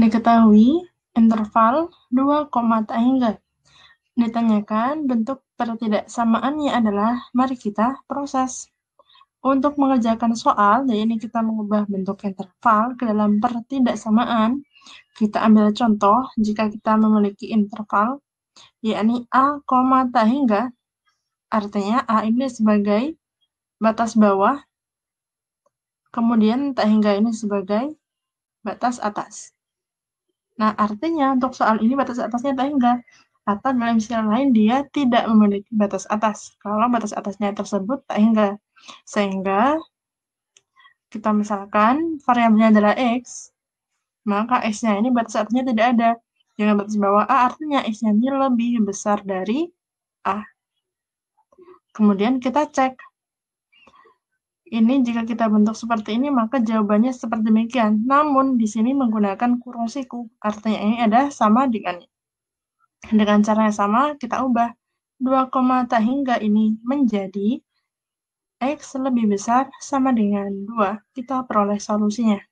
Diketahui interval 2, hingga. Ditanyakan bentuk pertidaksamaannya adalah mari kita proses. Untuk mengerjakan soal, jadi ini kita mengubah bentuk interval ke dalam pertidaksamaan. Kita ambil contoh jika kita memiliki interval, yakni A, tak hingga, artinya A ini sebagai batas bawah, kemudian tak hingga ini sebagai batas atas. Nah, artinya untuk soal ini batas atasnya ada enggak? Atau dalam istilah lain, dia tidak memiliki batas atas. Kalau batas atasnya tersebut tak hingga. Sehingga, kita misalkan variabelnya adalah X, maka X-nya ini batas atasnya tidak ada. jangan batas bawah A, artinya X-nya ini lebih besar dari A. Kemudian kita cek ini jika kita bentuk seperti ini maka jawabannya seperti demikian. Namun di sini menggunakan kurung siku, artinya ini ada sama dengan dengan cara yang sama kita ubah 2 koma tak hingga ini menjadi x lebih besar sama dengan 2. Kita peroleh solusinya.